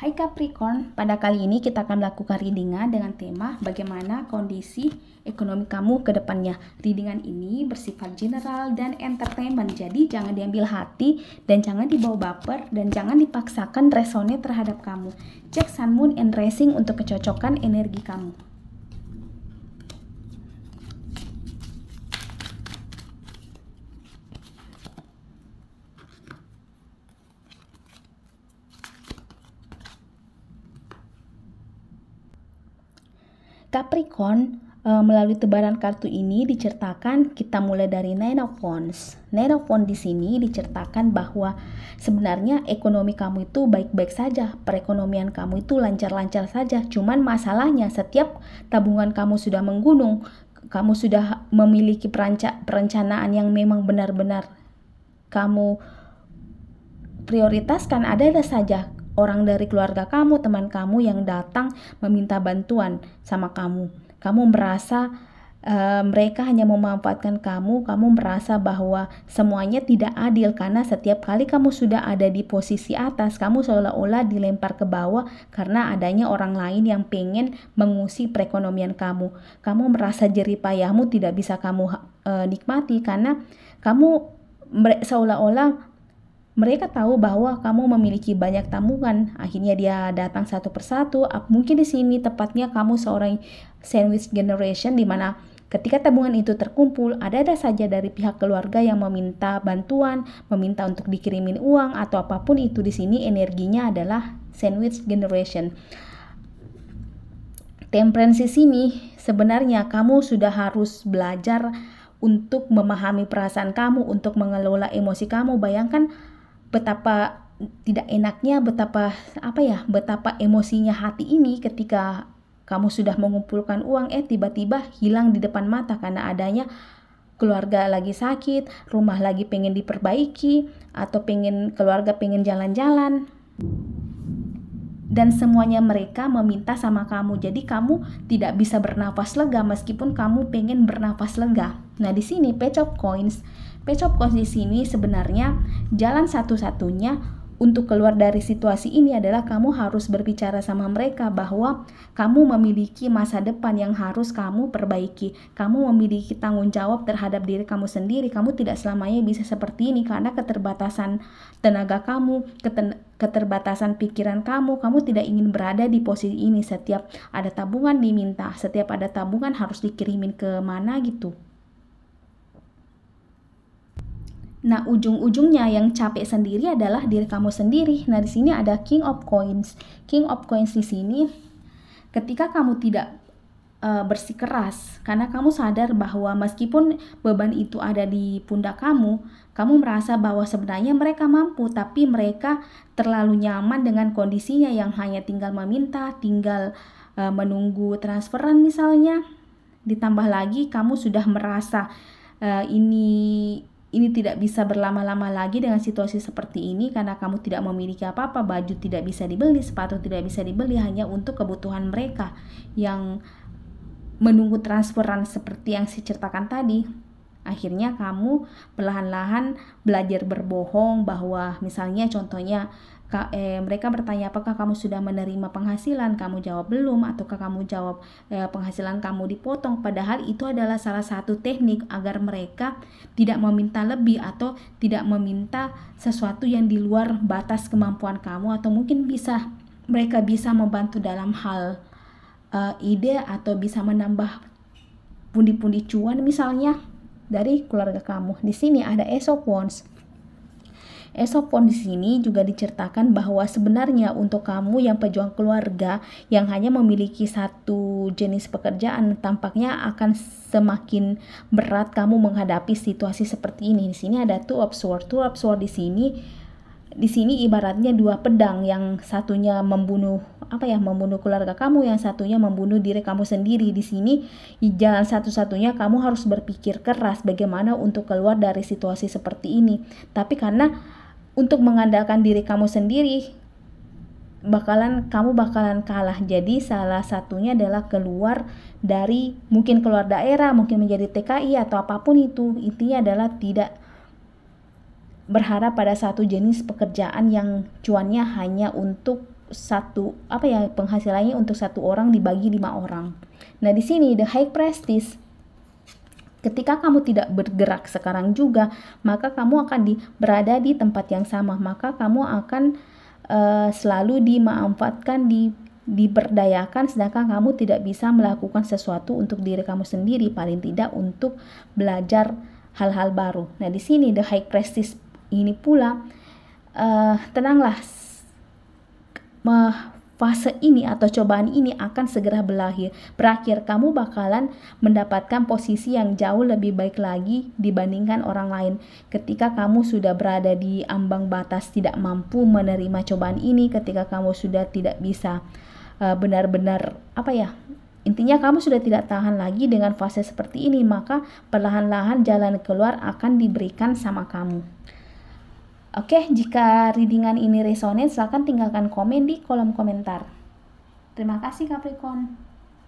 Hai Capricorn, pada kali ini kita akan melakukan readingan dengan tema bagaimana kondisi ekonomi kamu ke depannya. Readingan ini bersifat general dan entertainment, jadi jangan diambil hati dan jangan dibawa baper dan jangan dipaksakan resonate terhadap kamu. Cek Sun, Moon, and Rising untuk kecocokan energi kamu. Capricorn eh, melalui tebaran kartu ini diceritakan kita mulai dari Nine of Wands. Nine of Wands di sini diceritakan bahwa sebenarnya ekonomi kamu itu baik-baik saja, perekonomian kamu itu lancar-lancar saja. Cuman masalahnya setiap tabungan kamu sudah menggunung, kamu sudah memiliki peranca perencanaan yang memang benar-benar kamu prioritaskan ada-ada saja orang dari keluarga kamu, teman kamu yang datang meminta bantuan sama kamu. Kamu merasa uh, mereka hanya memanfaatkan kamu, kamu merasa bahwa semuanya tidak adil karena setiap kali kamu sudah ada di posisi atas, kamu seolah-olah dilempar ke bawah karena adanya orang lain yang pengen mengusik perekonomian kamu. Kamu merasa jeripayahmu tidak bisa kamu uh, nikmati karena kamu seolah-olah mereka tahu bahwa kamu memiliki banyak tabungan. Akhirnya dia datang satu persatu. Mungkin di sini tepatnya kamu seorang sandwich generation di mana ketika tabungan itu terkumpul, ada-ada saja dari pihak keluarga yang meminta bantuan, meminta untuk dikirimin uang atau apapun itu di sini energinya adalah sandwich generation. Temperance sini sebenarnya kamu sudah harus belajar untuk memahami perasaan kamu, untuk mengelola emosi kamu. Bayangkan betapa tidak enaknya, betapa apa ya, betapa emosinya hati ini ketika kamu sudah mengumpulkan uang eh tiba-tiba hilang di depan mata karena adanya keluarga lagi sakit, rumah lagi pengen diperbaiki atau pengen keluarga pengen jalan-jalan. Dan semuanya mereka meminta sama kamu. Jadi kamu tidak bisa bernafas lega meskipun kamu pengen bernafas lega. Nah, di sini pecok Coins Pecop Kos di sini sebenarnya jalan satu-satunya untuk keluar dari situasi ini adalah kamu harus berbicara sama mereka bahwa kamu memiliki masa depan yang harus kamu perbaiki. Kamu memiliki tanggung jawab terhadap diri kamu sendiri. Kamu tidak selamanya bisa seperti ini karena keterbatasan tenaga kamu, keten keterbatasan pikiran kamu. Kamu tidak ingin berada di posisi ini. Setiap ada tabungan diminta, setiap ada tabungan harus dikirimin ke mana gitu. Nah, ujung-ujungnya yang capek sendiri adalah diri kamu sendiri. Nah, di sini ada King of Coins. King of Coins di sini ketika kamu tidak uh, bersikeras karena kamu sadar bahwa meskipun beban itu ada di pundak kamu, kamu merasa bahwa sebenarnya mereka mampu tapi mereka terlalu nyaman dengan kondisinya yang hanya tinggal meminta, tinggal uh, menunggu transferan misalnya. Ditambah lagi kamu sudah merasa uh, ini ini tidak bisa berlama-lama lagi dengan situasi seperti ini karena kamu tidak memiliki apa-apa, baju tidak bisa dibeli, sepatu tidak bisa dibeli hanya untuk kebutuhan mereka yang menunggu transferan seperti yang saya ceritakan tadi akhirnya kamu perlahan-lahan belajar berbohong bahwa misalnya contohnya eh, mereka bertanya apakah kamu sudah menerima penghasilan kamu jawab belum ataukah kamu jawab eh, penghasilan kamu dipotong padahal itu adalah salah satu teknik agar mereka tidak meminta lebih atau tidak meminta sesuatu yang di luar batas kemampuan kamu atau mungkin bisa mereka bisa membantu dalam hal uh, ide atau bisa menambah pundi-pundi cuan misalnya dari keluarga kamu. Di sini ada Ace of Wands. Esopon di sini juga diceritakan bahwa sebenarnya untuk kamu yang pejuang keluarga yang hanya memiliki satu jenis pekerjaan tampaknya akan semakin berat kamu menghadapi situasi seperti ini. Di sini ada two of Swords. Two of Swords di sini di sini ibaratnya dua pedang yang satunya membunuh apa ya membunuh keluarga kamu yang satunya membunuh diri kamu sendiri di sini jalan satu-satunya kamu harus berpikir keras bagaimana untuk keluar dari situasi seperti ini tapi karena untuk mengandalkan diri kamu sendiri bakalan kamu bakalan kalah jadi salah satunya adalah keluar dari mungkin keluar daerah mungkin menjadi TKI atau apapun itu intinya adalah tidak berharap pada satu jenis pekerjaan yang cuannya hanya untuk satu apa ya penghasilannya untuk satu orang dibagi lima orang. Nah di sini the high prestige Ketika kamu tidak bergerak sekarang juga, maka kamu akan di, berada di tempat yang sama. Maka kamu akan uh, selalu dimanfaatkan, di, diberdayakan, sedangkan kamu tidak bisa melakukan sesuatu untuk diri kamu sendiri, paling tidak untuk belajar hal-hal baru. Nah, di sini the high prestige ini pula uh, tenanglah fase ini atau cobaan ini akan segera berakhir. Berakhir, kamu bakalan mendapatkan posisi yang jauh lebih baik lagi dibandingkan orang lain. Ketika kamu sudah berada di ambang batas tidak mampu menerima cobaan ini, ketika kamu sudah tidak bisa eh, benar-benar uh, apa ya? Intinya kamu sudah tidak tahan lagi dengan fase seperti ini, maka perlahan-lahan jalan keluar akan diberikan sama kamu. Oke, jika readingan ini resonate, silahkan tinggalkan komen di kolom komentar. Terima kasih Capricorn.